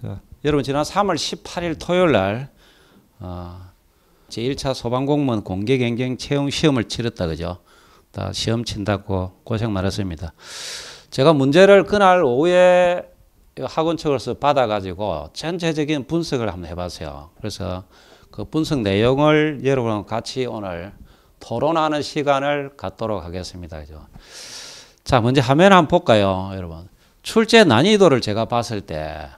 그, 여러분 지난 3월 18일 토요일 날 어, 제1차 소방공무원 공개경쟁 채용 시험을 치렀다 그죠? 다 시험 친다고 고생 많았습니다. 제가 문제를 그날 오후에 학원 측으서 받아가지고 전체적인 분석을 한번 해봤어요. 그래서 그 분석 내용을 여러분 같이 오늘 토론하는 시간을 갖도록 하겠습니다. 그죠? 자, 먼저 화면 한번 볼까요, 여러분? 출제 난이도를 제가 봤을 때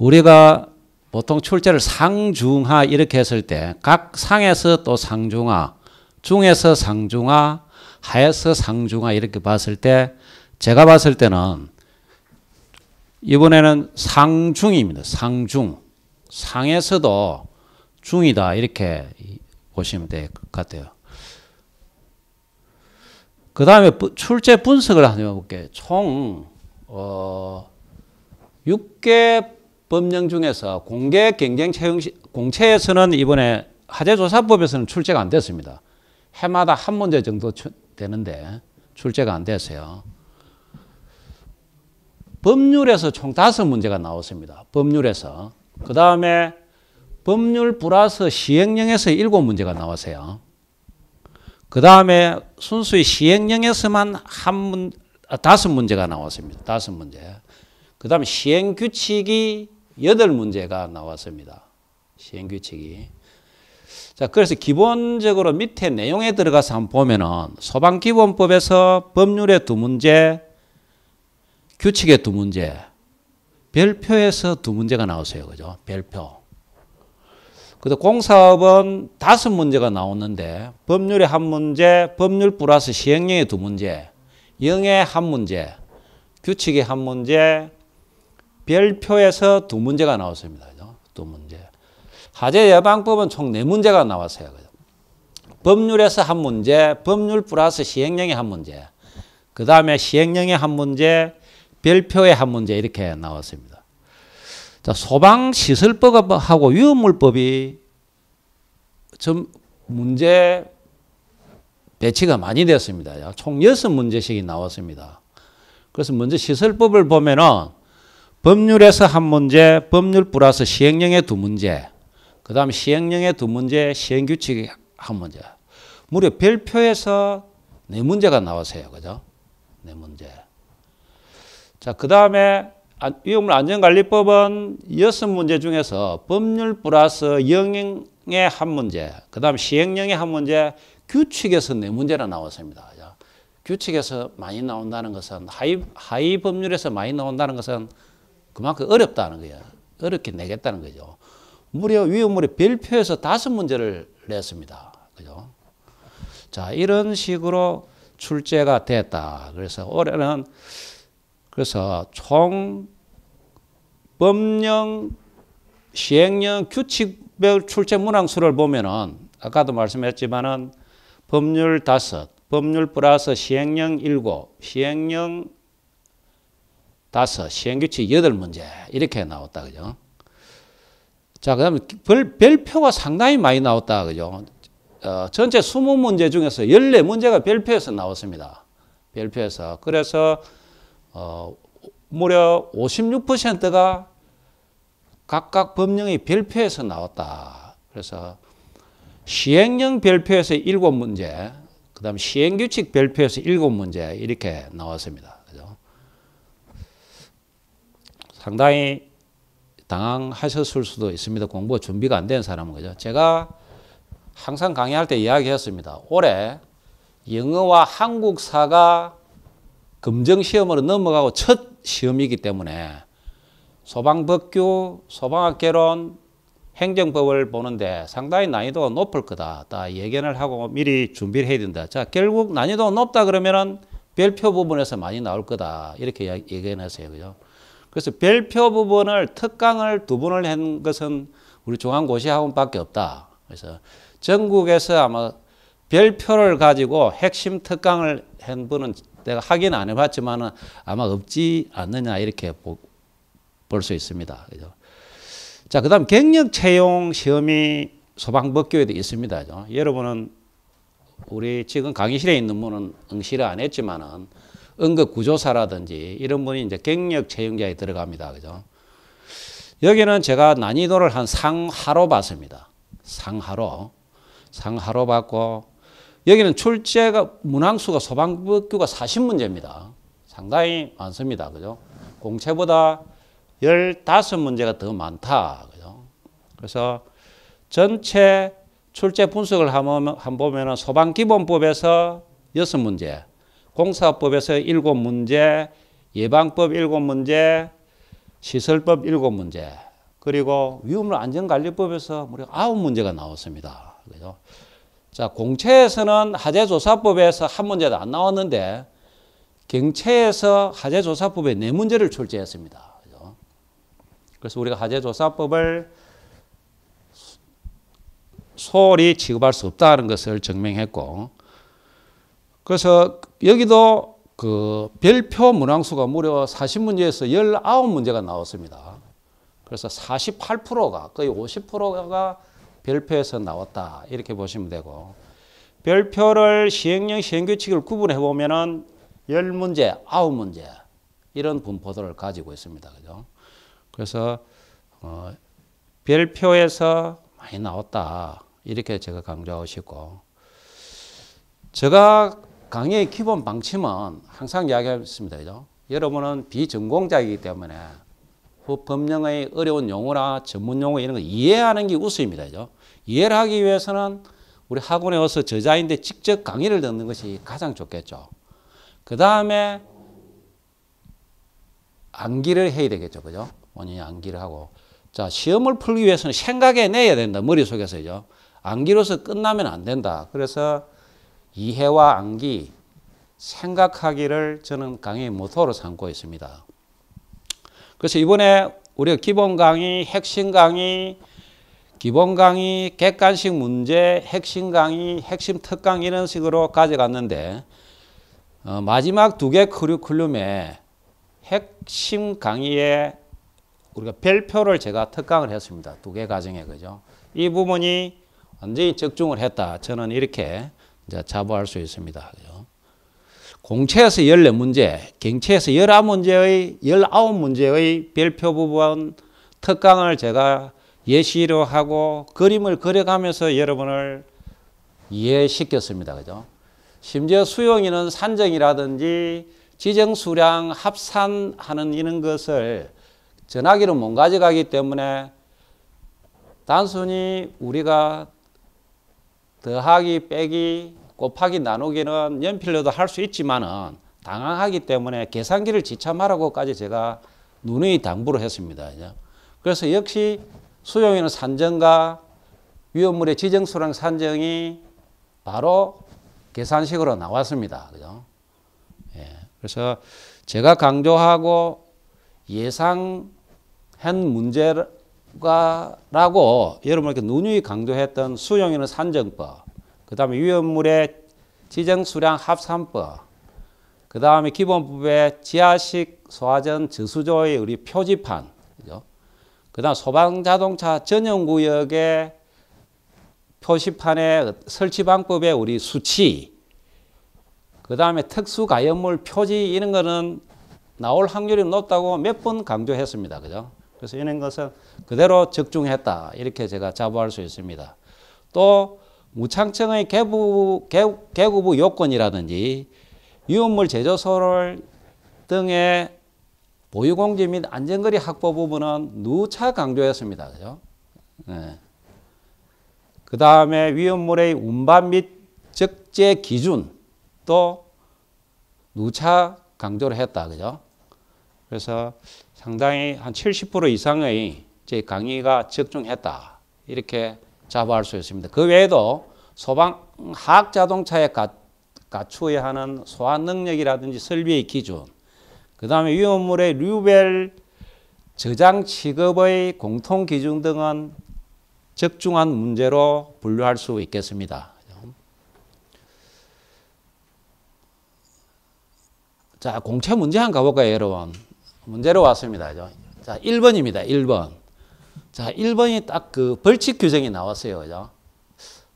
우리가 보통 출제를 상중하 이렇게 했을 때 각 상에서 또 상중하, 중에서 상중하, 하에서 상중하 이렇게 봤을 때 제가 봤을 때는 이번에는 상중입니다. 상중. 상에서도 중이다 이렇게 보시면 될 것 같아요. 그 다음에 출제 분석을 한번 해볼게요. 총 어, 6개 법령 중에서 공개 경쟁 채용 공채에서는 이번에 하재조사법에서는 출제가 안 됐습니다. 해마다 한 문제 정도 추, 되는데 출제가 안 됐어요. 법률에서 총 다섯 문제가 나왔습니다. 법률에서. 그 다음에 법률 플러스 시행령에서 일곱 문제가 나왔어요. 그 다음에 순수히 시행령에서만 한 문, 아, 다섯 문제가 나왔습니다. 다섯 문제. 그 다음에 시행규칙이 여덟 문제가 나왔습니다. 시행 규칙이. 자, 그래서 기본적으로 밑에 내용에 들어가서 한번 보면은 소방기본법에서 법률의 두 문제, 규칙의 두 문제, 별표에서 두 문제가 나오세요. 그죠? 별표. 그래 공사업은 다섯 문제가 나오는데 법률의 한 문제, 법률 플러스 시행령의 두 문제, 영의 한 문제, 규칙의 한 문제, 별표에서 두 문제가 나왔습니다. 두 문제. 화재 예방법은 총 네 문제가 나왔어요. 그죠? 법률에서 한 문제, 법률 플러스 시행령의 한 문제, 그 다음에 시행령의 한 문제, 별표의 한 문제 이렇게 나왔습니다. 자, 소방시설법하고 뭐 위험물법이 좀 문제 배치가 많이 됐습니다. 총 6문제씩이 나왔습니다. 그래서 먼저 시설법을 보면은 법률에서 한 문제, 법률 플러스 시행령의 두 문제, 그 다음 시행령의 두 문제, 시행규칙의 한 문제. 무려 별표에서 네 문제가 나왔어요. 그죠? 네 문제. 자, 그 다음에 위험물 안전관리법은 여섯 문제 중에서 법률 플러스 영행의 한 문제, 그 다음 시행령의 한 문제, 규칙에서 네 문제나 나왔습니다. 규칙에서 많이 나온다는 것은 하이하이 법률에서 많이 나온다는 것은 그만큼 어렵다는 거야. 어렵게 내겠다는 거죠. 무려 위험물이 별표에서 다섯 문제를 냈습니다. 그죠? 자, 이런 식으로 출제가 됐다. 그래서 올해는 그래서 총 법령 시행령 규칙별 출제 문항수를 보면은 아까도 말씀했지만은 법률 다섯, 법률 플러스 시행령 일곱, 시행령 다섯, 시행규칙 여덟 문제 이렇게 나왔다 그죠? 자, 그다음에 별, 표가 상당히 많이 나왔다 그죠? 어, 전체 스무 문제 중에서 열네 문제가 별표에서 나왔습니다. 별표에서 그래서 어, 무려 56%가 각각 법령의 별표에서 나왔다. 그래서 시행령 별표에서 일곱 문제, 그다음 시행규칙 별표에서 일곱 문제 이렇게 나왔습니다. 상당히 당황하셨을 수도 있습니다. 공부 준비가 안 된 사람은 그죠. 제가 항상 강의할 때 이야기했습니다. 올해 영어와 한국사가 검정 시험으로 넘어가고 첫 시험이기 때문에 소방법규, 소방학개론, 행정법을 보는데 상당히 난이도가 높을 거다. 다 예견을 하고 미리 준비를 해야 된다. 자, 결국 난이도가 높다 그러면은 별표 부분에서 많이 나올 거다. 이렇게 예견했어요. 그죠? 그래서 별표 부분을 특강을 두 번을 한 것은 우리 중앙고시학원밖에 없다. 그래서 전국에서 아마 별표를 가지고 핵심 특강을 한 분은 내가 확인 안 해봤지만 아마 없지 않느냐 이렇게 볼 수 있습니다. 그죠? 자, 그 다음 경력 채용 시험이 소방법규에도 있습니다. 그죠? 여러분은 우리 지금 강의실에 있는 분은 응시를 안 했지만은 응급구조사라든지 이런 분이 이제 경력 채용자에 들어갑니다. 그죠? 여기는 제가 난이도를 한 상하로 봤습니다. 상하로. 상하로 봤고, 여기는 출제가, 문항수가 소방법규가 40문제입니다. 상당히 많습니다. 그죠? 공채보다 15문제가 더 많다. 그죠? 그래서 전체 출제 분석을 하면, 보면 소방기본법에서 6문제, 공사법에서 일곱 문제, 예방법 일곱 문제, 시설법 일곱 문제, 그리고 위험물 안전관리법에서 무려 아홉 문제가 나왔습니다. 그죠? 자, 공채에서는 하재조사법에서 한 문제도 안 나왔는데, 경채에서 하재조사법에 네 문제를 출제했습니다. 그죠? 그래서 우리가 하재조사법을 소홀히 취급할 수 없다는 것을 증명했고, 그래서 여기도 그 별표 문항수가 무려 40문제에서 19문제가 나왔습니다. 그래서 48%가 거의 50%가 별표에서 나왔다. 이렇게 보시면 되고 별표를 시행령 시행규칙을 구분해 보면은 10문제, 9문제 이런 분포도를 가지고 있습니다. 그죠? 그래서 어, 별표에서 많이 나왔다. 이렇게 제가 강조하고 싶고 제가 강의의 기본 방침은 항상 이야기했습니다. 그죠? 여러분은 비전공자이기 때문에 법령의 어려운 용어나 전문 용어 이런 걸 이해하는 게 우수입니다. 그죠? 이해를 하기 위해서는 우리 학원에 와서 저자인데 직접 강의를 듣는 것이 가장 좋겠죠. 그 다음에 암기를 해야 되겠죠. 그죠? 본인이 암기를 하고. 자, 시험을 풀기 위해서는 생각해 내야 된다. 머릿속에서 암기로서 끝나면 안 된다. 그래서 이해와 암기, 생각하기를 저는 강의 모토로 삼고 있습니다. 그래서 이번에 우리가 기본 강의, 핵심 강의, 기본 강의, 객관식 문제, 핵심 강의, 핵심 특강 이런 식으로 가져갔는데 어, 마지막 두개 커리큘럼에 핵심 강의에 우리가 별표를 제가 특강을 했습니다. 두 개 과정에 그죠. 이 부분이 완전히 적중을 했다. 저는 이렇게 이제 자부할 수 있습니다. 공채에서 14문제, 경체에서 19문제의, 19문제의 별표 부분 특강을 제가 예시로 하고 그림을 그려가면서 여러분을 이해시켰습니다. 그죠? 심지어 수용인은 산정이라든지 지정 수량 합산하는 이런 것을 전화기로 못 가져가기 때문에 단순히 우리가 더하기 빼기 곱하기 나누기는 연필로도 할 수 있지만은 당황하기 때문에 계산기를 지참하라고까지 제가 누누이 당부를 했습니다. 그래서 역시 수용인의 산정과 위험물의 지정수랑 산정이 바로 계산식으로 나왔습니다. 그죠? 예. 그래서 제가 강조하고 예상한 문제 라고 여러분께 누누이 강조했던 수용인의 산정법 그 다음에 유연물의 지정수량 합산법, 그 다음에 기본법의 지하식 소화전 저수조의 우리 표지판, 그죠? 그 다음 소방자동차 전용구역의 표시판의 설치 방법의 우리 수치, 그 다음에 특수가염물 표지 이런 거는 나올 확률이 높다고 몇 번 강조했습니다. 그죠? 그래서 이런 것은 그대로 적중했다. 이렇게 제가 자부할 수 있습니다. 또 무창층의 개부, 개, 개구부 요건이라든지 유업물 제조소를 등의 보유공지 및 안전거리 확보 부분은 누차 강조했습니다. 그죠? 네. 그 다음에 위험물의 운반 및 적재 기준 또 누차 강조를 했다. 그죠? 그래서 상당히 한 70% 이상의 제 강의가 적중했다. 이렇게 잡아할 수 있습니다. 그 외에도 소방학 자동차에 갖추어야 하는 소화 능력이라든지 설비의 기준, 그 다음에 위험물의 류벨 저장 취급의 공통 기준 등은 적중한 문제로 분류할 수 있겠습니다. 자, 공채 문제 한 가볼까요, 여러분? 문제로 왔습니다. 자, 1번입니다. 1번. 자, 1번이 딱 그 벌칙 규정이 나왔어요. 그죠?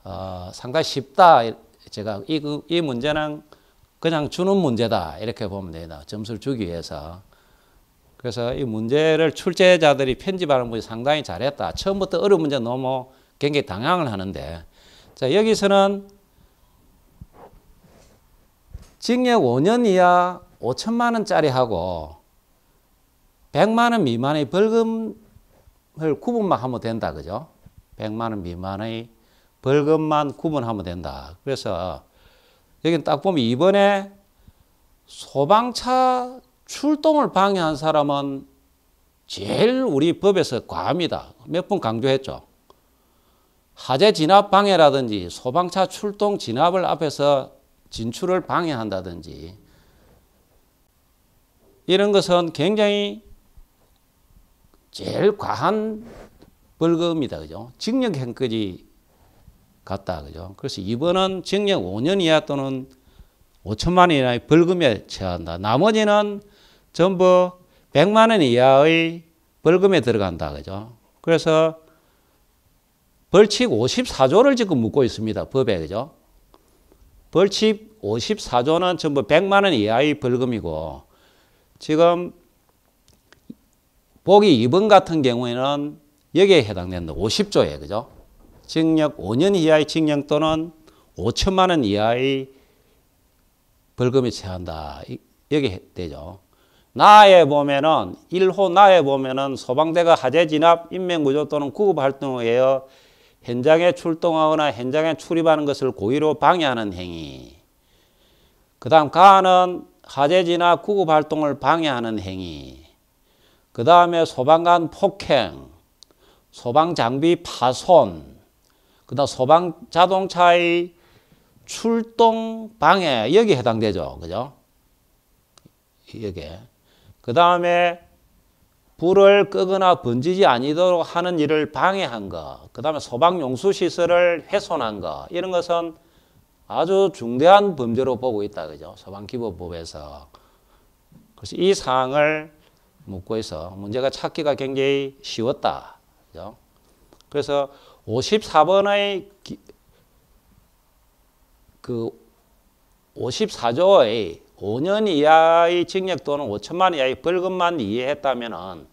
어, 상당히 쉽다. 제가 이, 이 문제는 그냥 주는 문제다. 이렇게 보면 됩니다. 점수를 주기 위해서. 그래서 이 문제를 출제자들이 편집하는 분이 상당히 잘했다. 처음부터 어려운 문제 너무 굉장히 당황을 하는데. 자, 여기서는 징역 5년 이하 5천만 원짜리 하고 100만 원 미만의 벌금 벌금을 구분만 하면 된다. 그죠? 100만 원 미만의 벌금만 구분하면 된다. 그래서 여기 딱 보면 이번에 소방차 출동을 방해한 사람은 제일 우리 법에서 과합니다. 몇 번 강조했죠. 화재 진압 방해라든지 소방차 출동 진압을 앞에서 진출을 방해한다든지 이런 것은 굉장히 제일 과한 벌금이다. 그죠? 징역형까지 갔다. 그죠? 그래서 이번은 징역 5년 이하 또는 5천만 원 이하의 벌금에 처한다. 나머지는 전부 100만 원 이하의 벌금에 들어간다. 그죠? 그래서 벌칙 54조를 지금 묻고 있습니다. 법에. 그죠? 벌칙 54조는 전부 100만 원 이하의 벌금이고 지금 보기 2번 같은 경우에는 여기에 해당된다. 50조에 그죠? 징역 5년 이하의 징역 또는 5천만 원 이하의 벌금이 처한다. 여기 되죠. 나에 보면은 1호 나에 보면은 소방대가 하재 진압 인명구조 또는 구급 활동에 의하 현장에 출동하거나 현장에 출입하는 것을 고의로 방해하는 행위. 그다음 가는 하재 진압 구급 활동을 방해하는 행위. 그 다음에 소방관 폭행, 소방장비 파손, 그 다음 소방 자동차의 출동 방해, 여기 해당되죠. 그죠? 여기에. 그 다음에 불을 끄거나 번지지 아니도록 하는 일을 방해한 것, 그 다음에 소방용수시설을 훼손한 것, 이런 것은 아주 중대한 범죄로 보고 있다. 그죠? 소방기본법에서. 그래서 이 사항을 묻고 있어. 문제가 찾기가 굉장히 쉬웠다. 그죠? 그래서 54번의 기, 그 54조의 5년 이하의 징역 또는 5천만 이하의 벌금만 이해했다면은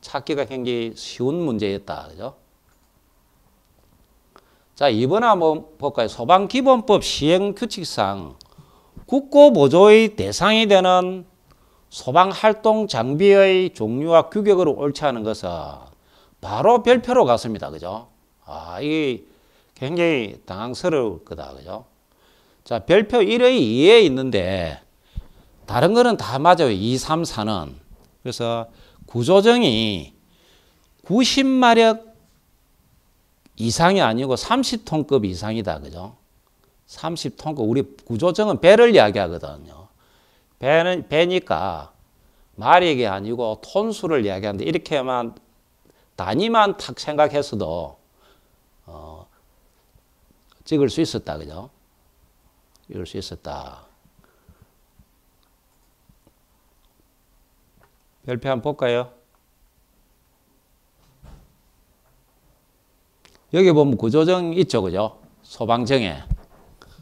찾기가 굉장히 쉬운 문제였다. 그죠? 자, 이번 한번 볼까요? 소방기본법 시행규칙상 국고보조의 대상이 되는 소방활동 장비의 종류와 규격으로 옳지 않은 것은 바로 별표로 갔습니다. 그죠? 아, 이게 굉장히 당황스러울 거다. 그죠? 자, 별표 1의 2에 있는데, 다른 거는 다 맞아요. 2, 3, 4는. 그래서 구조정이 90마력 이상이 아니고 30톤급 이상이다. 그죠? 30톤급. 우리 구조정은 배를 이야기하거든요. 배는 배니까 말이 게 아니고 톤수를 이야기하는데 이렇게만 단위만 탁 생각했어도 어, 찍을 수 있었다, 그죠? 찍을 수 있었다. 별표 한번 볼까요? 여기 보면 구조정 있죠, 그죠? 소방정에.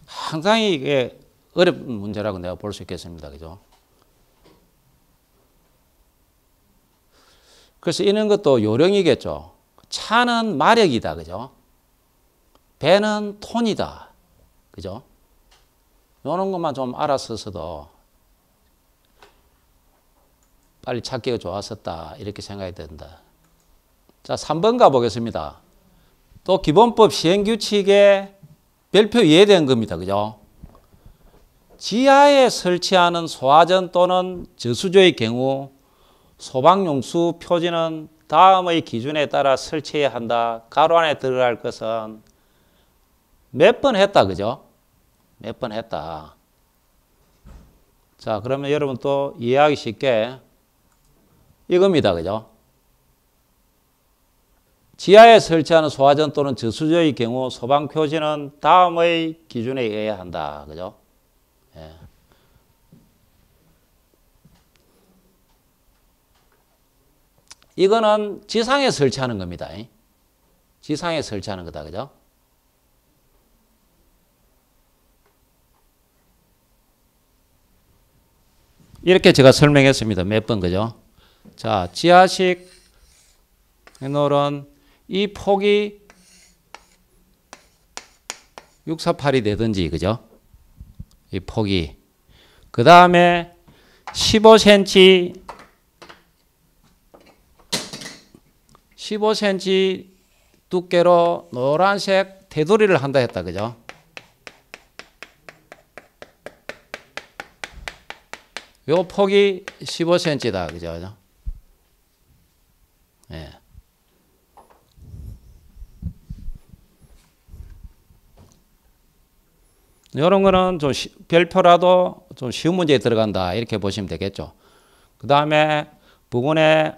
항상 이게 어렵은 문제라고 내가 볼 수 있겠습니다. 그죠? 그래서 이런 것도 요령이겠죠. 차는 마력이다. 그죠? 배는 톤이다. 그죠? 요런 것만 좀 알았었어도 빨리 찾기가 좋았었다. 이렇게 생각이 된다. 자, 3번 가보겠습니다. 또 기본법 시행규칙에 별표 이해된 겁니다. 그죠? 지하에 설치하는 소화전 또는 저수조의 경우 소방용수 표지는 다음의 기준에 따라 설치해야 한다. 가로 안에 들어갈 것은 몇 번 했다. 그죠? 몇 번 했다. 자, 그러면 여러분 또 이해하기 쉽게 이겁니다. 그죠? 지하에 설치하는 소화전 또는 저수조의 경우 소방 표지는 다음의 기준에 의해야 한다. 그죠? 예. 이거는 지상에 설치하는 겁니다. 지상에 설치하는 거다. 그죠? 이렇게 제가 설명했습니다. 몇 번 그죠? 자, 지하식 해놀은 이 폭이 648이 되든지 그죠? 이 폭이. 그 다음에 15cm 15cm 두께로 노란색 테두리를 한다 했다 그죠? 요 폭이 15cm다 그죠? 예. 이런 거는 좀 시, 별표라도 좀 쉬운 문제에 들어간다 이렇게 보시면 되겠죠. 그 다음에 부분에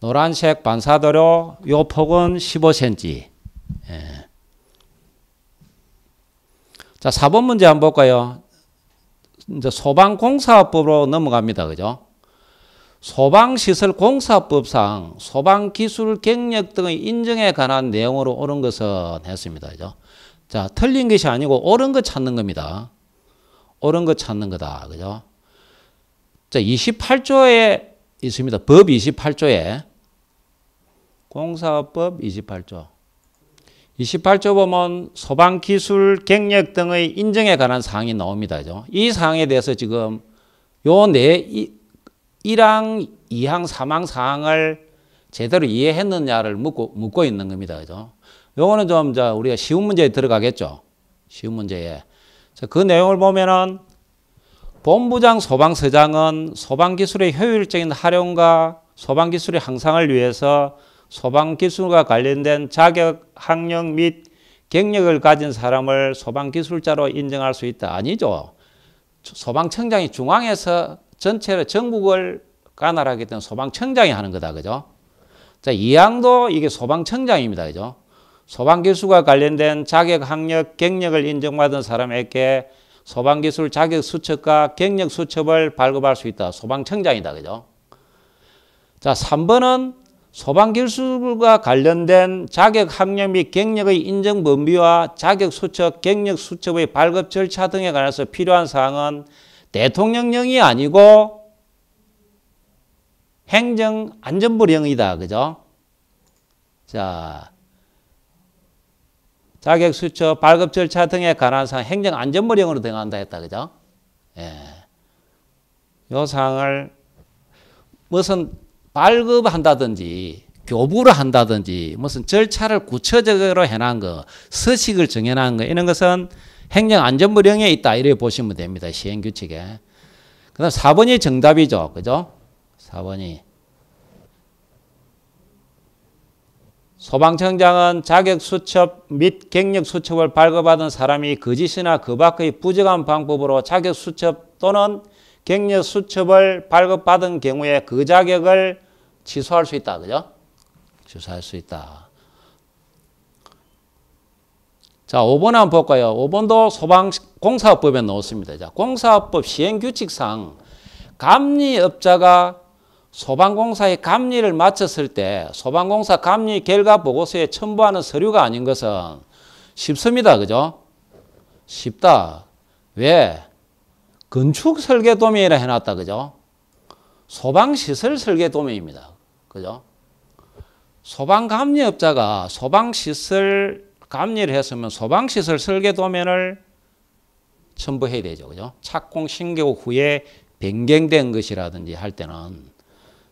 노란색 반사도료 요 폭은 15cm. 예. 자 4번 문제 한번 볼까요? 이제 소방공사법으로 넘어갑니다. 그죠? 소방시설공사법상 소방기술 경력 등의 인증에 관한 내용으로 옳은 것은 했습니다. 그죠? 자, 틀린 것이 아니고 옳은 거 찾는 겁니다. 옳은 거 찾는 거다. 그죠? 자, 28조에 있습니다. 법 28조에. 공사법 28조. 28조 보면 소방기술 경력 등의 인정에 관한 사항이 나옵니다. 그죠? 이 사항에 대해서 지금 요내 1항, 2항, 3항 사항을 제대로 이해했느냐를 묻고, 묻고 있는 겁니다. 그죠? 요거는 좀 이제 우리가 쉬운 문제에 들어가겠죠. 쉬운 문제에. 자, 그 내용을 보면은 본부장 소방서장은 소방기술의 효율적인 활용과 소방기술의 향상을 위해서 소방기술과 관련된 자격, 학력 및 경력을 가진 사람을 소방기술자로 인정할 수 있다. 아니죠. 소방청장이 중앙에서 전체를 전국을 관할하기 때문에 소방청장이 하는 거다. 그죠? 자, 이양도 이게 소방청장입니다. 그죠? 소방기술과 관련된 자격, 학력, 경력을 인정받은 사람에게 소방기술 자격 수첩과 경력 수첩을 발급할 수 있다. 소방청장이다. 그죠? 자, 3번은 소방기술과 관련된 자격, 학력 및 경력의 인정 범위와 자격 수첩, 경력 수첩의 발급 절차 등에 관해서 필요한 사항은 대통령령이 아니고 행정안전부령이다. 그죠? 자, 자격 수첩, 발급 절차 등에 관한 사항 행정 안전모령으로 등한다 했다 그죠? 예. 요 사항을 무슨 발급한다든지 교부를 한다든지 무슨 절차를 구체적으로 해놓은 거, 서식을 정해놓은 거 이런 것은 행정안전부령에 있다 이렇게 보시면 됩니다. 시행규칙에. 그 다음 4번이 정답이죠. 그죠? 4번이. 소방청장은 자격수첩 및 경력수첩을 발급받은 사람이 거짓이나 그, 그 밖의 부적한 방법으로 자격수첩 또는 경력수첩을 발급받은 경우에 그 자격을 취소할 수 있다. 그죠? 취소할 수 있다. 자, 5번 한번 볼까요? 5번도 소방공사업법에 넣었습니다. 자, 공사업법 시행규칙상 감리업자가 소방공사의 감리를 마쳤을 때 소방공사 감리 결과 보고서에 첨부하는 서류가 아닌 것은 쉽습니다. 그죠? 쉽다. 왜? 건축 설계 도면이라 해놨다. 그죠? 소방시설 설계 도면입니다. 그죠? 소방감리업자가 소방시설 감리를 했으면 소방시설 설계 도면을 첨부해야 되죠. 그죠? 착공 신고 후에 변경된 것이라든지 할 때는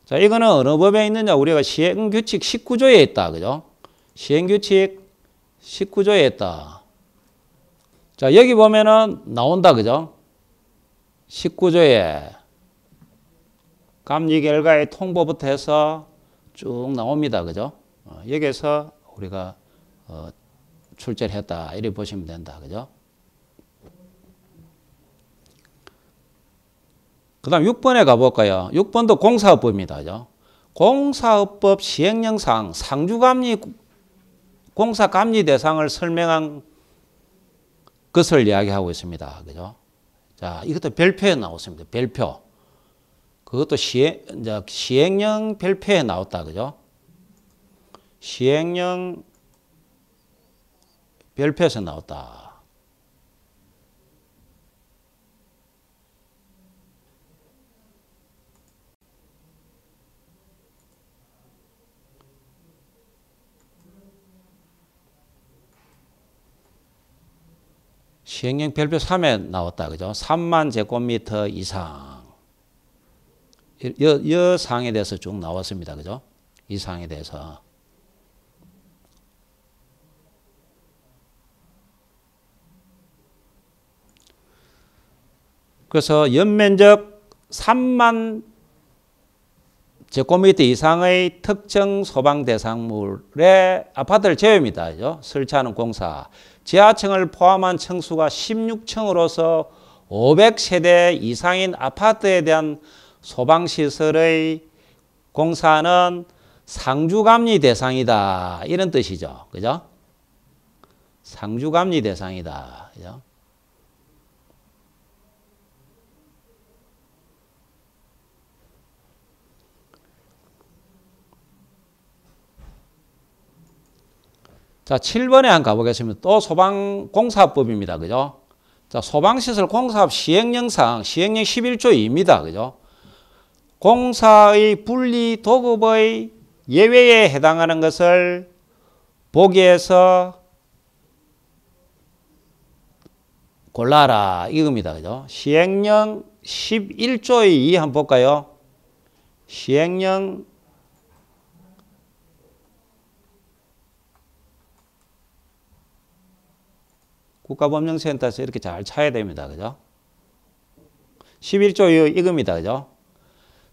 자, 이거는 어느 법에 있느냐? 우리가 시행규칙 19조에 있다. 그죠? 시행규칙 19조에 있다. 자, 여기 보면은 나온다. 그죠? 19조에 감리 결과의 통보부터 해서 쭉 나옵니다. 그죠? 어, 여기에서 우리가 어, 출제를 했다. 이렇게 보시면 된다. 그죠? 그 다음 6번에 가볼까요? 6번도 공사업법입니다. 공사업법 시행령상 상주감리 공사감리 대상을 설명한 것을 이야기하고 있습니다. 그죠? 자, 이것도 별표에 나왔습니다. 별표. 그것도 시행, 시행령 별표에 나왔다. 그죠? 시행령 별표에서 나왔다. 시행령 별표 3에 나왔다. 그죠? 3만 제곱미터 이상. 여, 여 상에 대해서 쭉 나왔습니다. 그죠? 이 상에 대해서. 그래서 연면적 3만 제곱미터 이상의 특정 소방 대상물의 아파트를 제외입니다. 그죠? 설치하는 공사, 지하층을 포함한 층수가 16층으로서 500세대 이상인 아파트에 대한 소방시설의 공사는 상주감리 대상이다. 이런 뜻이죠. 그죠? 상주감리 대상이다. 그죠? 자, 7번에 한 가보겠습니다. 또소방공사법입니다 그죠? 자, 소방시설 공사업 시행령상 시행령 11조 입니다 그죠? 공사의 분리 도급의 예외에 해당하는 것을 보기에서 골라라 이겁니다. 그죠? 시행령 11조의 2 한번 볼까요? 시행령 국가법령센터에서 이렇게 잘 차야 됩니다. 그죠? 1 1조 이겁니다. 그죠?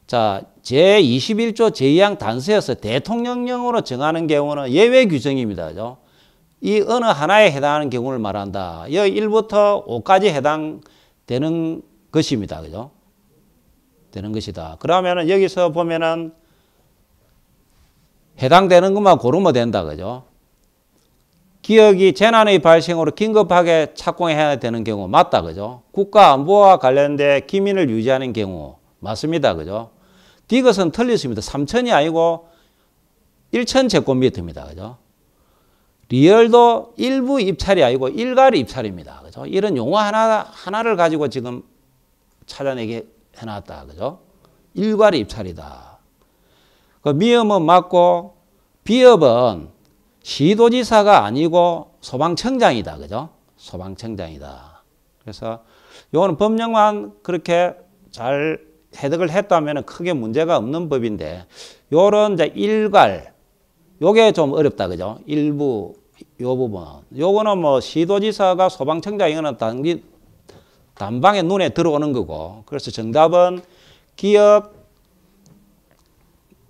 자, 제21조 제2항 단서에서 대통령령으로 정하는 경우는 예외 규정입니다. 그죠? 이 어느 하나에 해당하는 경우를 말한다. 여 1부터 5까지 해당되는 것입니다. 그죠? 되는 것이다. 그러면은 여기서 보면은 해당되는 것만 고르면 된다. 그죠? 기억이 재난의 발생으로 긴급하게 착공해야 되는 경우 맞다 그죠? 국가 안보와 관련된 기민을 유지하는 경우 맞습니다 그죠? 디귿은 틀렸습니다. 3천이 아니고 1천 제곱미터입니다 그죠? 리얼도 일부 입찰이 아니고 일괄 입찰입니다 그죠? 이런 용어 하나 하나를 가지고 지금 찾아내게 해놨다 그죠? 일괄 입찰이다. 그 미음은 맞고 비읍은 시도지사가 아니고 소방청장이다. 그죠? 소방청장이다. 그래서 요거는 법령만 그렇게 잘 해득을 했다면 크게 문제가 없는 법인데 요런 이제 일괄 요게 좀 어렵다. 그죠? 일부 요 부분. 요거는 뭐 시도지사가 소방청장이거나 단기 단방에 눈에 들어오는 거고. 그래서 정답은 기업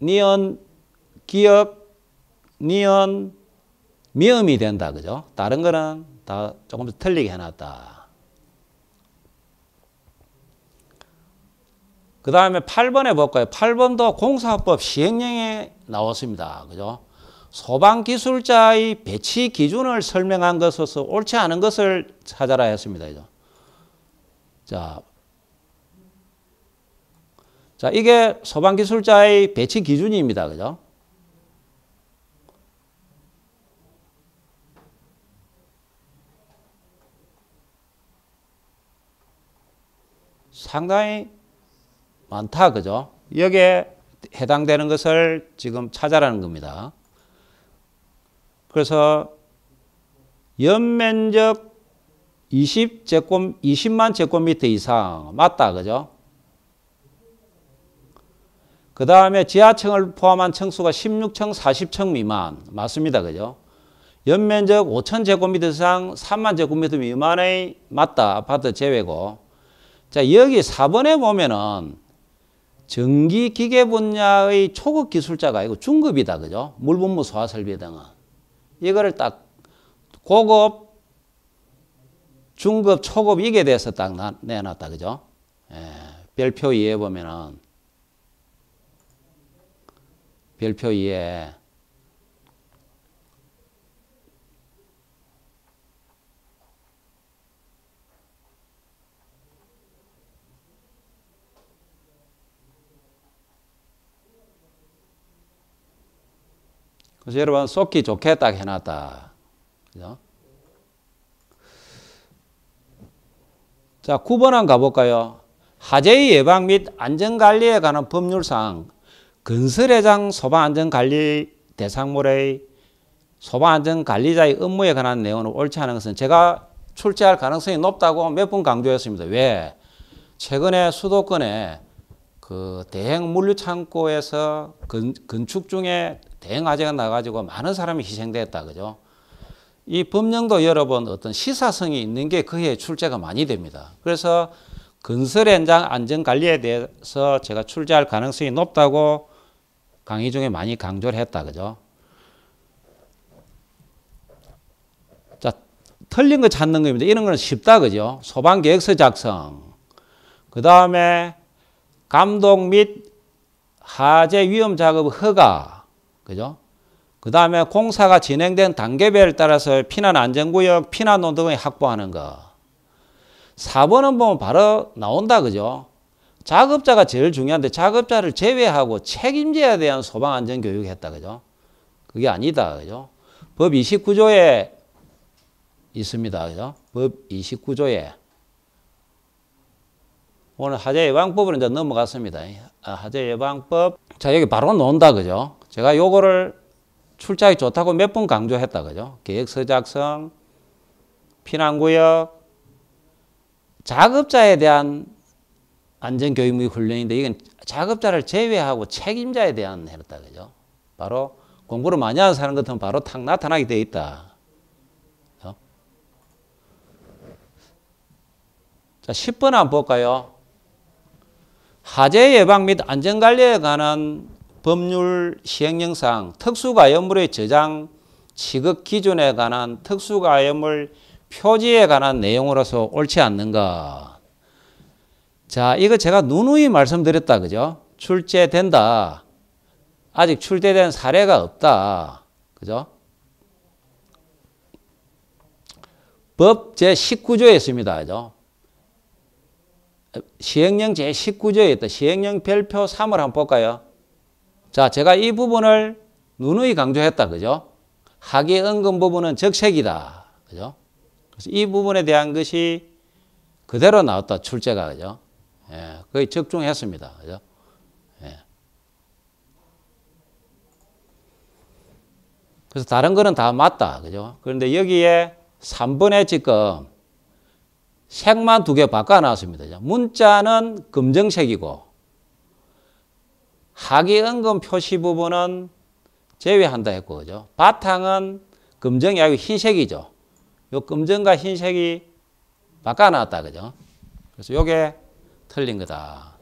니은 기업 니은 미음이 된다. 그죠? 다른 거는 다 조금씩 틀리게 해놨다. 그 다음에 8번에 볼까요? 8번도 공사법 시행령에 나왔습니다. 그죠? 소방기술자의 배치 기준을 설명한 것으로서 옳지 않은 것을 찾아라 했습니다. 그죠? 자, 자, 이게 소방기술자의 배치 기준입니다. 그죠? 상당히 많다. 그죠? 여기에 해당되는 것을 지금 찾아라는 겁니다. 그래서 연면적 20제곱, 20만 제곱미터 이상. 맞다. 그죠? 그 다음에 지하층을 포함한 층수가 16층, 40층 미만. 맞습니다. 그죠? 연면적 5천 제곱미터 이상, 3만 제곱미터 미만의 맞다. 아파트 제외고. 자, 여기 4번에 보면은 전기 기계 분야의 초급 기술자가 아니고 중급이다. 그죠? 물분무 소화 설비 등은. 이거를 딱 고급, 중급, 초급 이게 돼서 딱 내놨다. 그죠? 예, 별표 2에 보면은 별표 2에 그래서 여러분 속기 좋게 딱 해놨다. 그죠? 자, 9번 한 가볼까요? 화재 예방 및 안전관리에 관한 법률상 건설회장 소방안전관리 대상물의 소방안전관리자의 업무에 관한 내용은 옳지 않은 것은 제가 출제할 가능성이 높다고 몇번 강조했습니다. 왜? 최근에 수도권에 그 대형 물류창고에서 건축 중에 대행화재가 나가지고 많은 사람이 희생됐다. 그죠? 이 법령도 여러분 어떤 시사성이 있는 게 그해 출제가 많이 됩니다. 그래서 건설 현장 안전 관리에 대해서 제가 출제할 가능성이 높다고 강의 중에 많이 강조를 했다. 그죠? 자, 틀린 거 찾는 겁니다. 이런 건 쉽다. 그죠? 소방 계획서 작성. 그 다음에 감독 및 하재 위험 작업 허가. 그죠? 그 다음에 공사가 진행된 단계별 따라서 피난 안전구역, 피난 운동을 확보하는 거. 4번은 보면 바로 나온다, 그죠? 작업자가 제일 중요한데 작업자를 제외하고 책임제에 대한 소방안전교육을 했다, 그죠? 그게 아니다, 그죠? 법 29조에 있습니다, 그죠? 법 29조에. 오늘 하재예방법으로 이제 넘어갔습니다. 하재예방법. 아, 자, 여기 바로 논다, 그죠? 제가 요거를 출자하기 좋다고 몇 번 강조했다 그죠? 계획서 작성, 피난구역, 작업자에 대한 안전교육의 훈련인데 이건 작업자를 제외하고 책임자에 대한 해였다 그죠? 바로 공부를 많이 하는 사람 같으면 바로 탁 나타나게 돼 있다. 그죠? 어? 자, 10번 한번 볼까요? 화재 예방 및 안전관리에 관한 법률 시행령상 특수가염물의 저장 취급 기준에 관한 특수가염물 표지에 관한 내용으로서 옳지 않는 가 자, 이거 제가 누누이 말씀드렸다. 그죠? 출제된다. 아직 출제된 사례가 없다. 그죠? 법 제19조에 있습니다. 그죠? 시행령 제19조에 있다. 시행령 별표 3을 한번 볼까요? 자, 제가 이 부분을 누누이 강조했다. 그죠? 학위 은근 부분은 적색이다. 그죠? 그래서 이 부분에 대한 것이 그대로 나왔다. 출제가. 그죠? 예, 거의 적중했습니다. 그죠? 예. 그래서 다른 거는 다 맞다. 그죠? 그런데 여기에 3번에 지금 색만 두 개 바꿔 놨습니다. 문자는 검정색이고 하계은금 표시 부분은 제외한다 했고 그죠. 바탕은 금정이 아니고 흰색이죠. 요 금정과 흰색이 바꿔 나다 그죠. 그래서 요게 틀린 거다.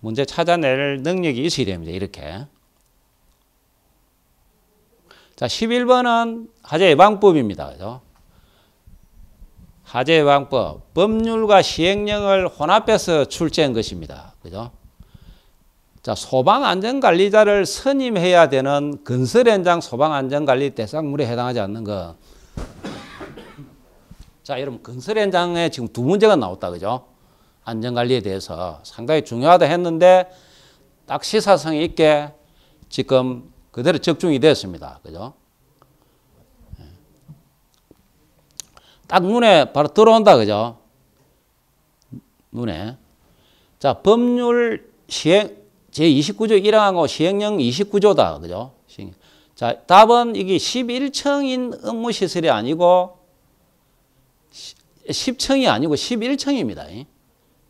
문제 찾아낼 능력이 있어야 됩니다. 이렇게. 자, 11번은 하재 예방법입니다. 그죠? 하재 예방법. 법률과 시행령을 혼합해서 출제한 것입니다. 그죠? 자, 소방안전관리자를 선임해야 되는 건설현장 소방안전관리 대상물에 해당하지 않는 거. 자, 여러분, 건설현장에 지금 두 문제가 나왔다, 그죠? 안전관리에 대해서 상당히 중요하다 했는데 딱 시사성 있게 지금 그대로 적중이 되었습니다. 그죠? 예. 딱 눈에 바로 들어온다, 그죠? 눈에. 자, 법률 시행, 제29조 1항하고 시행령 29조다. 그죠? 자, 답은 이게 11층인 업무시설이 아니고 10층이 아니고 11층입니다.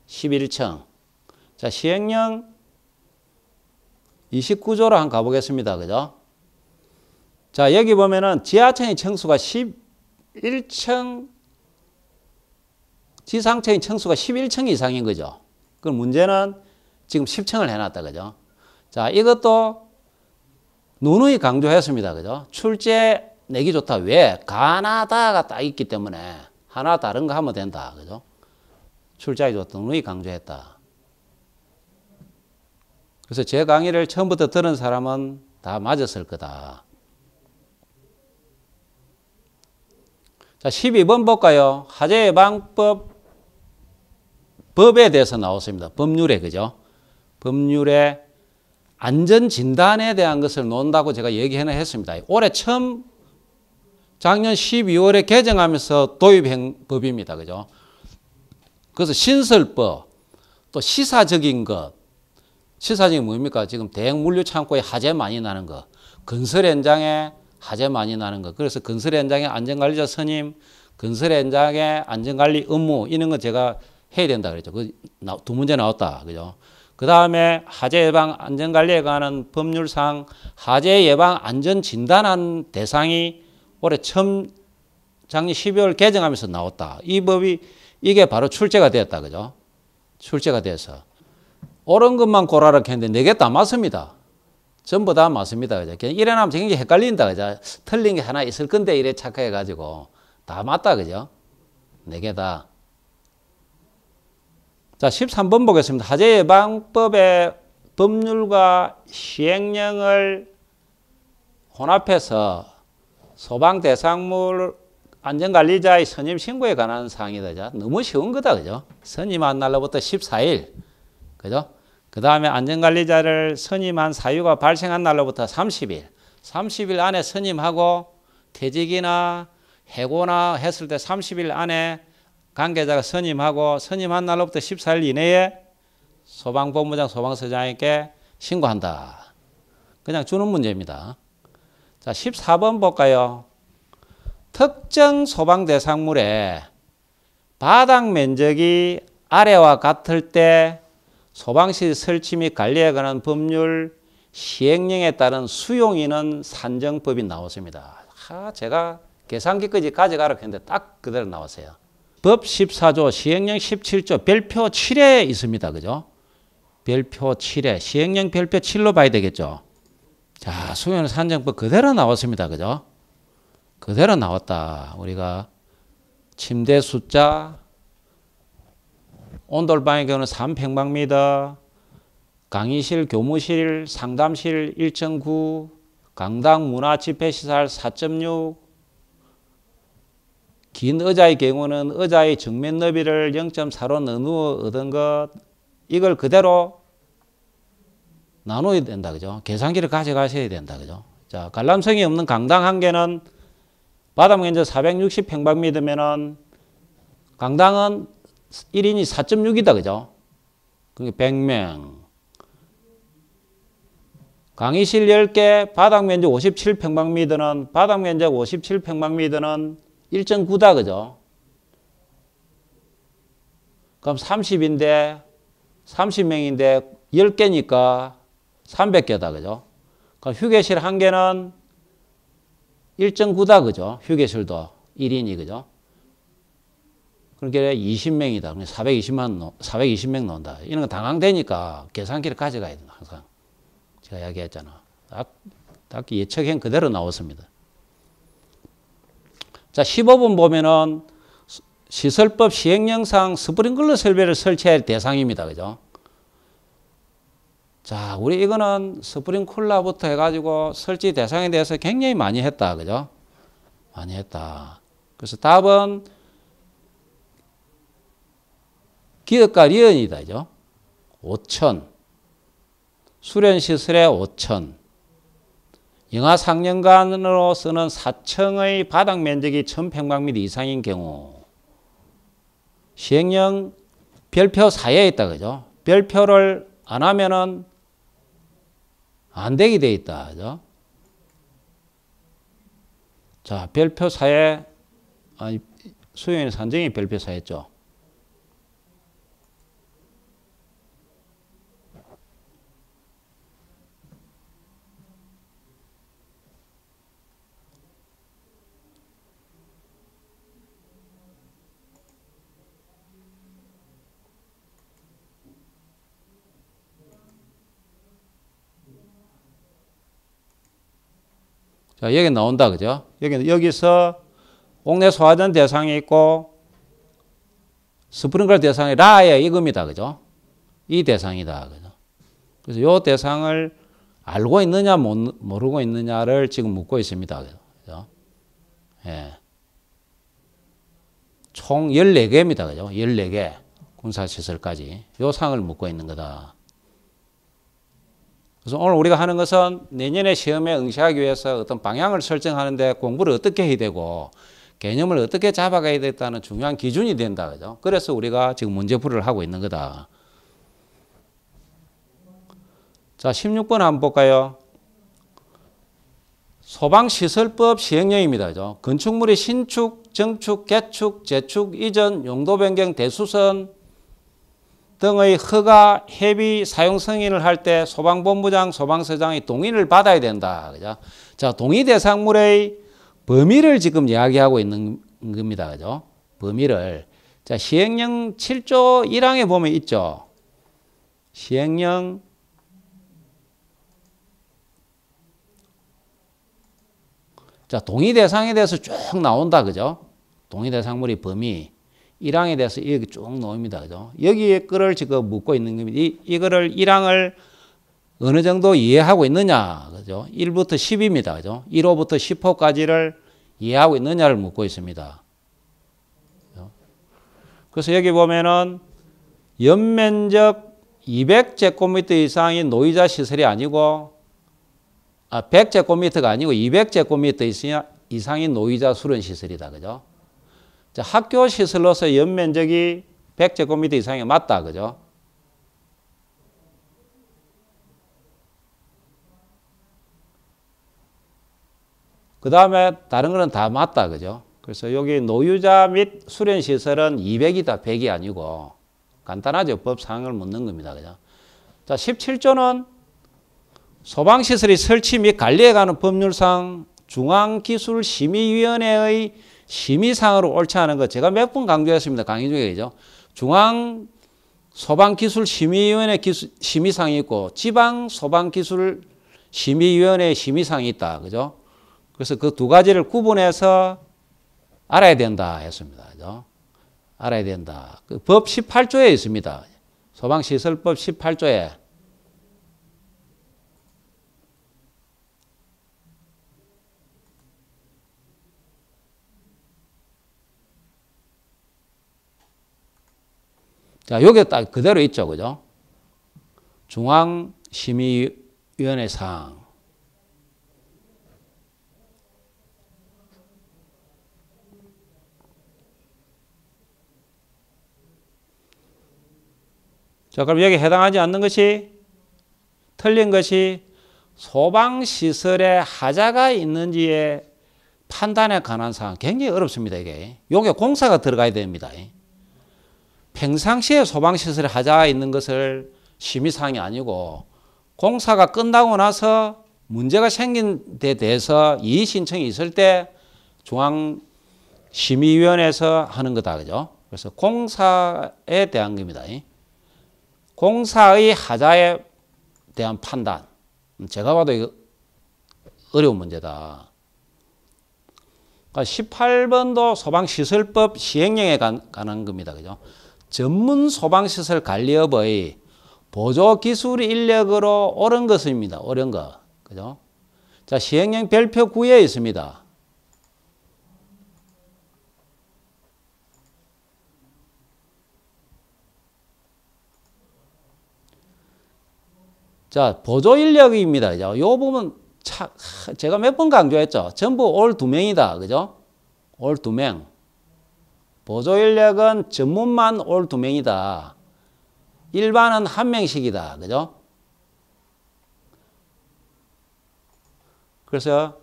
11층. 자, 시행령 29조로 한번 가보겠습니다. 그죠? 자, 여기 보면은 지하층의 층수가 11층, 지상층의 층수가 11층 이상인 거죠. 그 문제는 지금 10층을 해놨다. 그죠? 자, 이것도 누누이 강조했습니다. 그죠? 출제 내기 좋다. 왜? 가나다가 딱 있기 때문에 하나 다른 거 하면 된다. 그죠? 출제하기 좋다. 누누이 강조했다. 그래서 제 강의를 처음부터 들은 사람은 다 맞았을 거다. 자, 12번 볼까요? 화재 예방법 법에 대해서 나왔습니다. 법률에, 그죠? 법률의 안전 진단에 대한 것을 논다고 제가 얘기해 했습니다. 올해 처음 작년 12월에 개정하면서 도입한 법입니다. 그죠? 그래서 신설법, 또 시사적인 것, 시사적인 뭡니까? 지금 대형 물류 창고에 화재 많이 나는 것, 건설 현장에 화재 많이 나는 것. 그래서 건설 현장의 안전관리자 선임, 건설 현장의 안전관리 업무 이런 거 제가 해야 된다 그랬죠. 그 두 문제 나왔다. 그죠? 그 다음에 하재 예방 안전관리에 관한 법률상 하재 예방 안전 진단한 대상이 올해 처음 작년 12월 개정하면서 나왔다. 이 법이 이게 바로 출제가 되었다. 그죠? 출제가 돼서. 옳은 것만 고라라 했는데 내개다 네 맞습니다. 전부 다 맞습니다. 그죠? 이래나면 굉장히 헷갈린다. 그죠? 틀린 게 하나 있을 건데 이래 착각해가지고 다 맞다. 그죠? 내개 네 다. 자, 13번 보겠습니다. 화재 예방법의 법률과 시행령을 혼합해서 소방 대상물 안전관리자의 선임 신고에 관한 사항이 되죠. 너무 쉬운 거다, 그죠? 선임한 날로부터 14일, 그죠? 그 다음에 안전관리자를 선임한 사유가 발생한 날로부터 30일, 30일 안에 선임하고 퇴직이나 해고나 했을 때 30일 안에 관계자가 선임하고 선임한 날로부터 14일 이내에 소방본부장, 소방서장에게 신고한다. 그냥 주는 문제입니다. 자, 14번 볼까요? 특정 소방 대상물에 바닥 면적이 아래와 같을 때 소방실 설치 및 관리에 관한 법률 시행령에 따른 수용인은 산정법이 나왔습니다. 아, 제가 계산기까지 가져가라고 했는데 딱 그대로 나왔어요. 법 14조, 시행령 17조, 별표 7에 있습니다. 그죠? 별표 7에, 시행령 별표 7로 봐야 되겠죠? 자, 수면 산정법 그대로 나왔습니다. 그죠? 그대로 나왔다. 우리가 침대 숫자, 온돌방의 경우는 3평방미터, 강의실, 교무실, 상담실 1.9, 강당 문화집회시설 4.6, 긴 의자의 경우는 의자의 정면 너비를 0.4로 나누어 얻은 것 이걸 그대로 나눠야 된다 그죠? 계산기를 가져가셔야 된다 그죠? 자, 관람성이 없는 강당 한 개는 바닥 면적 460평방미터면은 강당은 1인이 4.6이다 그죠? 그러 100명 강의실 10개, 바닥 면적 57평방미터는 바닥 면적 57평방미터는 1.9다, 그죠? 그럼 30인데, 30명인데 10개니까 300개다, 그죠? 그럼 휴게실 한 개는 1.9다, 그죠? 휴게실도 1인이, 그죠? 그러니까 20명이다. 420만, 420명 넣는다. 이런 거 당황되니까 계산기를 가져가야 된다, 항상. 제가 이야기했잖아. 딱, 딱 예측행 그대로 나왔습니다. 자, 15번 보면은 시설법 시행령상 스프링클러 설비를 설치할 대상입니다. 그죠? 자, 우리 이거는 스프링쿨러부터 해가지고 설치 대상에 대해서 굉장히 많이 했다. 그죠? 많이 했다. 그래서 답은 기업과 리언이다. 그죠? 5천. 수련시설에 5천. 영하 상년간으로서는 사층의 바닥 면적이 1000평방미터 이상인 경우 시행령 별표 사에 있다 그죠? 별표를 안 하면은 안 되게 돼 있다 그죠? 자, 별표 사에 아니 수요일 산정이 별표 사였죠. 자, 여기 나온다. 그죠? 여기, 여기서 옥내 소화전 대상이 있고 스프링클 대상이 라의 이겁니다. 그죠? 이 대상이다. 그죠? 그래서 요 대상을 알고 있느냐, 모르고 있느냐를 지금 묻고 있습니다. 그죠? 예. 총 14개입니다. 그죠? 14개. 군사시설까지. 요 상을 묻고 있는 거다. 그래서 오늘 우리가 하는 것은 내년에 시험에 응시하기 위해서 어떤 방향을 설정하는데 공부를 어떻게 해야 되고 개념을 어떻게 잡아가야 되겠다는 중요한 기준이 된다. 그죠? 그래서 우리가 지금 문제풀이를 하고 있는 거다. 자, 16번 한번 볼까요? 소방시설법 시행령입니다. 그죠? 건축물의 신축, 정축, 개축, 재축, 이전, 용도 변경, 대수선, 등의 허가 협의 사용 승인을 할 때 소방본부장, 소방서장의 동의를 받아야 된다. 그죠? 자, 동의 대상물의 범위를 지금 이야기하고 있는 겁니다. 그죠? 범위를. 자, 시행령 7조 1항에 보면 있죠. 시행령 자, 동의 대상에 대해서 쭉 나온다. 그죠? 동의 대상물의 범위. 1항에 대해서 여기 쭉 놓입니다. 그죠? 여기에 끌을 지금 묻고 있는 겁니다. 이, 이거를 1항을 어느 정도 이해하고 있느냐. 그죠? 1부터 10입니다. 그죠? 1호부터 10호까지를 이해하고 있느냐를 묻고 있습니다. 그래서 여기 보면은 연면적 200제곱미터 이상이 노이자 시설이 아니고 아, 100제곱미터가 아니고 200제곱미터 이상이 노이자 수련 시설이다. 그죠? 학교 시설로서 연면적이 100제곱미터 이상이 맞다. 그죠? 그 다음에 다른 거는 다 맞다. 그죠? 그래서 여기 노유자 및 수련시설은 200이다. 100이 아니고. 간단하죠. 법사을 묻는 겁니다. 그죠? 자, 17조는 소방시설의 설치 및 관리에 관한 법률상 중앙기술심의위원회의 심의상으로 옳지 않은 것 제가 몇 번 강조했습니다. 강의 중에 그죠. 중앙 소방기술심의위원회 기수, 심의상이 있고 지방 소방기술심의위원회 심의상이 있다. 그죠? 그래서 그 두 가지를 구분해서 알아야 된다 했습니다. 그죠? 알아야 된다. 그법 18조에 있습니다. 소방시설법 18조에 자, 여기 딱 그대로 있죠. 그죠? 중앙심의위원회 사항. 자, 그럼 여기 해당하지 않는 것이 틀린 것이 소방시설에 하자가 있는지의 판단에 관한 사항 굉장히 어렵습니다. 이게. 요게 공사가 들어가야 됩니다. 평상시에 소방시설을 하자 있는 것을 심의사항이 아니고 공사가 끝나고 나서 문제가 생긴 데 대해서 이의신청이 있을 때 중앙심의위원회에서 하는 거다. 그죠? 그래서 공사에 대한 겁니다. 공사의 하자에 대한 판단. 제가 봐도 이거 어려운 문제다. 18번도 그러니까 소방시설법 시행령에 관한 겁니다. 그죠? 전문 소방시설 관리업의 보조 기술 인력으로 옳은 것입니다. 옳은 것. 그죠? 자, 시행령 별표 9에 있습니다. 자, 보조 인력입니다. 요 부분 차, 제가 몇 번 강조했죠. 전부 올 두 명이다. 그죠? 올두 명. 보조 인력은 전문만 올 두 명이다. 일반은 한 명씩이다. 그죠? 그래서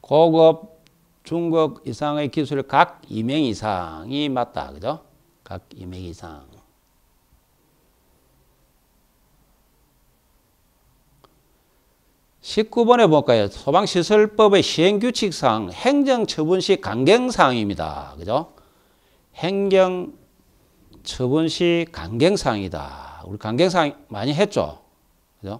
고급 중국 이상의 기술 각 2명 이상이 맞다. 그죠? 각 이맥 이상 십구 번에 볼까요? 소방시설법의 시행규칙상 행정처분 시 강경사항입니다. 그죠? 행정처분 시 강경사항이다. 우리 강경사항 많이 했죠? 그죠?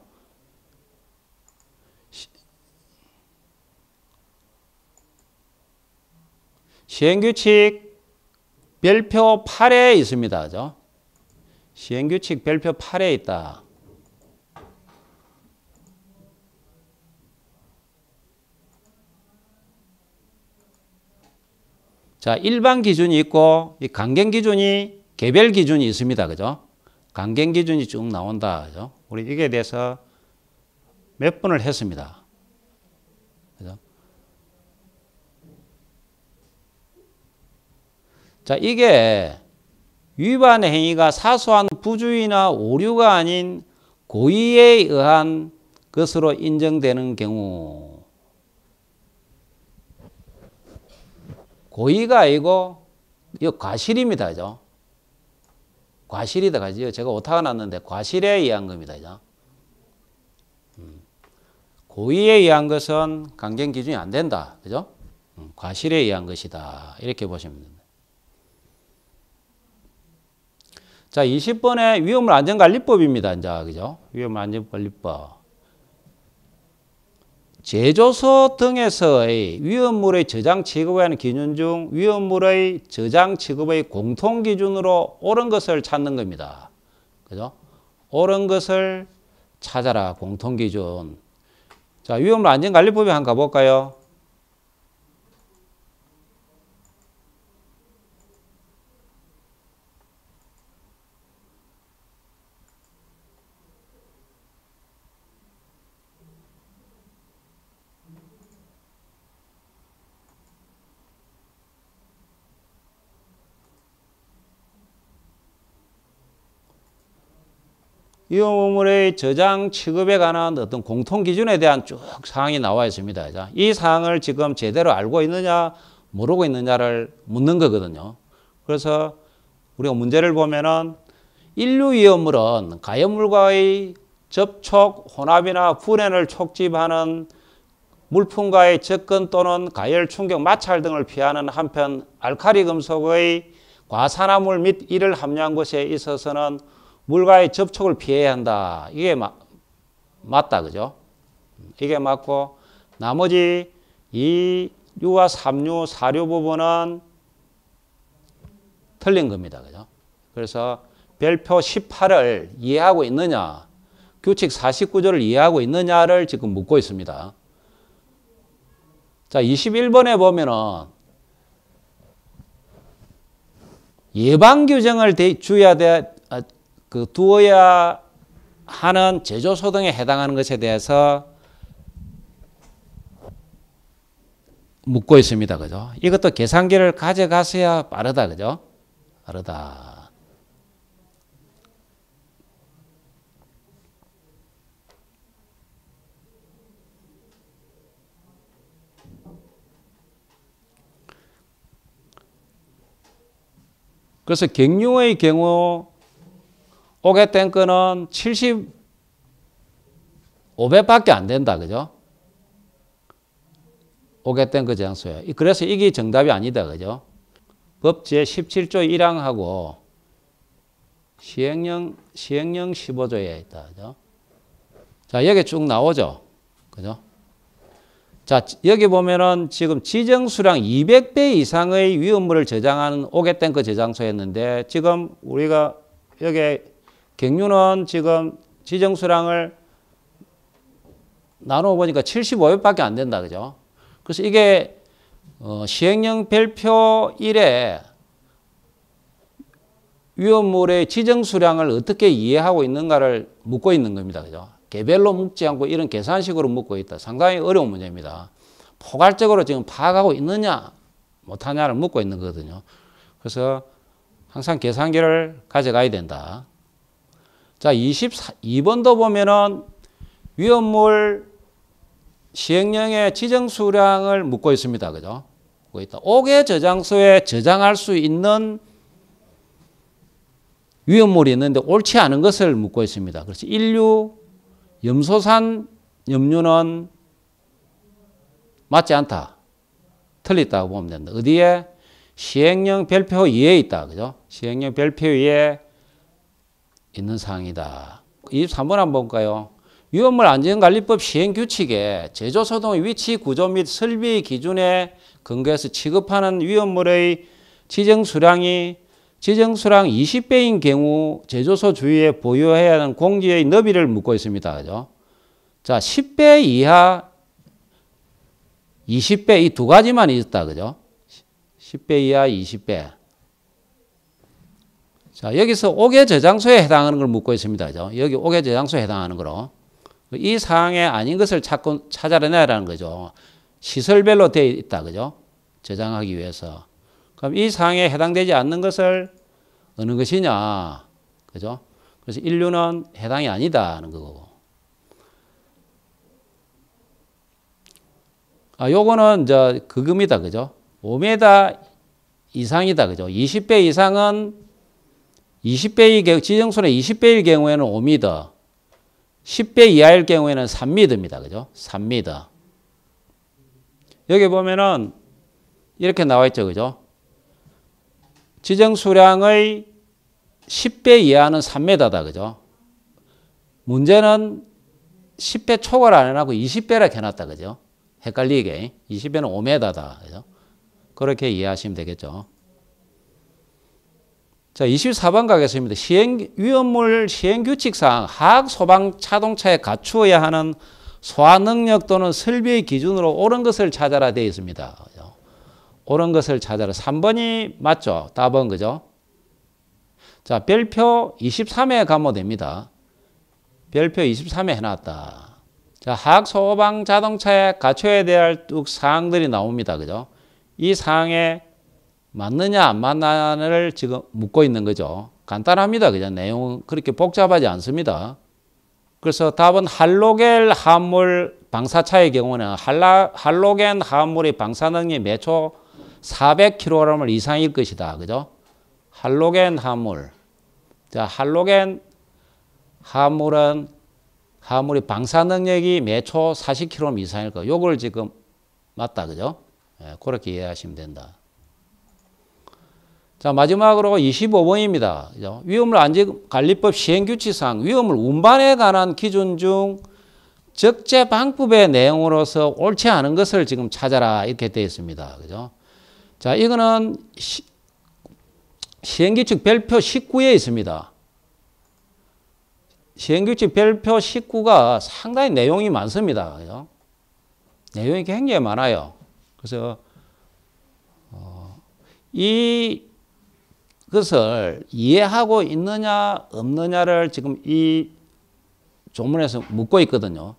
시행규칙 별표 8에 있습니다. 그죠? 시행규칙 별표 8에 있다. 자, 일반 기준이 있고 이 강경 기준이 개별 기준이 있습니다. 그죠? 강경 기준이 쭉 나온다. 그죠? 우리 이게 대해서 몇 번을 했습니다. 자, 이게 위반 행위가 사소한 부주의나 오류가 아닌 고의에 의한 것으로 인정되는 경우 고의가 아니고 이 과실입니다. 그죠? 과실이다. 가지 제가 오타가 났는데 과실에 의한 겁니다. 그죠? 음. 고의에 의한 것은 강경 기준이 안 된다. 그죠? 음, 과실에 의한 것이다. 이렇게 보시면 됩니다. 자, 20번의 위험물 안전관리법입니다. 이제, 그죠? 위험물 안전관리법. 제조소 등에서의 위험물의 저장 취급에 하는 기준 중 위험물의 저장 취급의 공통 기준으로 옳은 것을 찾는 겁니다. 그죠? 옳은 것을 찾아라. 공통 기준. 자, 위험물 안전관리법에 한번 가볼까요? 유물의 저장 취급에 관한 어떤 공통 기준에 대한 쭉 사항이 나와 있습니다. 이 사항을 지금 제대로 알고 있느냐, 모르고 있느냐를 묻는 거거든요. 그래서 우리가 문제를 보면은 인류 위험물은 가염물과의 접촉, 혼합이나 분해를 촉집하는 물품과의 접근 또는 가열, 충격, 마찰 등을 피하는 한편 알카리 금속의 과산화물 및 이를 함유한 것에 있어서는 물과의 접촉을 피해야 한다. 이게 마, 맞다. 그죠? 이게 맞고 나머지 2류와 3류, 4류 부분은 틀린 겁니다. 그죠? 그래서 별표 18을 이해하고 있느냐, 규칙 49조를 이해하고 있느냐를 지금 묻고 있습니다. 자, 21번에 보면은 예방 규정을 주어야 그 두어야 하는 제조소 등에 해당하는 것에 대해서 묻고 있습니다. 그죠? 이것도 계산기를 가져가서야 빠르다. 그죠? 빠르다. 그래서 경유의 경우 오게 탱크는 70, 500밖에 안 된다. 그죠? 오게 된그 장소야. 그래서 이게 정답이 아니다. 그죠? 법 제17조 1항하고 시행령, 시행령 15조에 있다. 그죠? 자, 여기 쭉 나오죠? 그죠? 자, 여기 보면은 지금 지정 수량 200배 이상의 위험물을 저장하는 오게 된그 저장소였는데 지금 우리가 여기 경유는 지금 지정수량을 나누어 보니까 75회밖에 안 된다. 그죠? 그래서 이게 어, 시행령 별표 1에 위험물의 지정수량을 어떻게 이해하고 있는가를 묻고 있는 겁니다. 그죠? 개별로 묻지 않고 이런 계산식으로 묻고 있다. 상당히 어려운 문제입니다. 포괄적으로 지금 파악하고 있느냐, 못하냐를 묻고 있는 거거든요. 그래서 항상 계산기를 가져가야 된다. 자, 22번도 보면은 위험물 시행령의 지정 수량을 묻고 있습니다. 그죠? 묻고 있다. 옥의 저장소에 저장할 수 있는 위험물이 있는데 옳지 않은 것을 묻고 있습니다. 그래서 인류, 염소산 염류는 맞지 않다. 틀렸다고 보면 된다. 어디에? 시행령 별표 위에 있다. 그죠? 시행령 별표 위에 있는 사항이다. 23번 한번 볼까요? 유업물 안전관리법 시행규칙에 제조소동 위치 구조 및 설비 기준에 근거해서 취급하는 위험물의 지정 수량이 지정 수량 20배인 경우 제조소 주위에 보유해야 하는 공지의 너비를 묻고 있습니다. 그죠? 자, 10배 이하 20배 이 두 가지만 있다. 그죠? 10배 이하 20배. 자, 여기서 옥의 저장소에 해당하는 걸 묻고 있습니다. 그죠? 여기 옥의 저장소에 해당하는 거로. 이 상황에 아닌 것을 찾고 찾아내라는 거죠. 시설별로 되어 있다. 그죠? 저장하기 위해서. 그럼 이 상황에 해당되지 않는 것을 어느 것이냐. 그죠? 그래서 인류는 해당이 아니다. 하는 거고. 아, 요거는 저 그금이다. 그죠? 5m 이상이다. 그죠? 20배 이상은 20배의 지정수는 20배일 경우에는 5m, 10배 이하일 경우에는 3m입니다. 미 그죠? 3m. 여기 보면은 이렇게 나와 있죠. 그죠? 지정 수량의 10배 이하는 3m다. 그죠? 문제는 10배 초과를 안 해놨고 20배라 해놨다. 그죠? 헷갈리게. 20배는 5m다. 그죠? 그렇게 이해하시면 되겠죠. 자, 24번 가겠습니다. 시행 위험물 시행 규칙상 화학 소방 자동차에 갖추어야 하는 소화 능력 또는 설비의 기준으로 옳은 것을 찾아라 되어 있습니다. 옳은 것을 찾아라. 3번이 맞죠? 답은 그죠? 자, 별표 23에 가면 됩니다. 별표 23에 해놨다. 자, 화학 소방 자동차에 갖춰야 될 사항들이 나옵니다. 그죠? 이 사항에 맞느냐 안 맞느냐를 지금 묻고 있는 거죠. 간단합니다. 그냥 내용은 그렇게 복잡하지 않습니다. 그래서 답은 할로겔 화물 방사차의 경우는 할라, 할로겐 화물의 방사 능이 매초 400kg 이상일 것이다. 그죠? 할로겐 화물. 자, 할로겐 화물은 화물의 방사 능력이 매초 40km 이상일 거. 요걸 지금 맞다. 그죠? 예, 그렇게 이해하시면 된다. 자, 마지막으로 25번입니다. 위험물 안전 관리법 시행 규칙상 위험물 운반에 관한 기준 중 적재 방법의 내용으로서 옳지 않은 것을 지금 찾아라 이렇게 되어 있습니다. 그죠? 자, 이거는 시, 시행규칙 별표 19에 있습니다. 시행규칙 별표 19가 상당히 내용이 많습니다. 그죠? 내용이 굉장히 많아요. 그래서 어, 이 그것을 이해하고 있느냐 없느냐를 지금 이 조문에서 묻고 있거든요.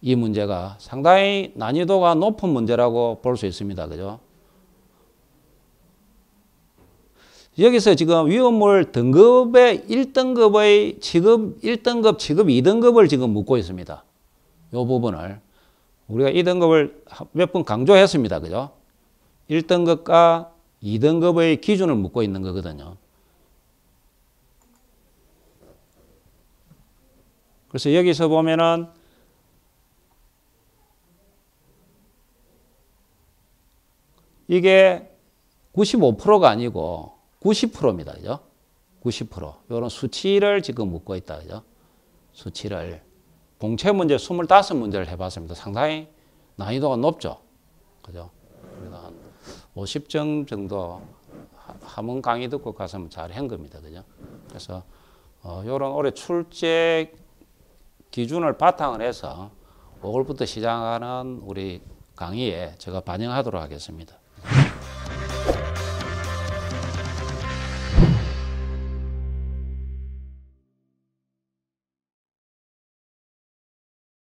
이 문제가 상당히 난이도가 높은 문제라고 볼 수 있습니다. 그죠? 여기서 지금 위험물 등급의 1등급의 지급 1등급, 지급 2등급을 지금 묻고 있습니다. 이 부분을. 우리가 2등급을 몇 번 강조했습니다. 그죠? 1등급과 2등급의 기준을 묻고 있는 거거든요. 그래서 여기서 보면은 이게 95%가 아니고 90%입니다. 그죠? 90%. 요런 수치를 지금 묻고 있다. 그죠? 수치를. 공채 문제 25문제를 해봤습니다. 상당히 난이도가 높죠. 그죠? 50점 뭐 정도 하번 강의 듣고 가서 잘한 겁니다. 그죠? 그래서 어, 요런 올해 출제 기준을 바탕을 해서 5월부터 시작하는 우리 강의에 제가 반영하도록 하겠습니다.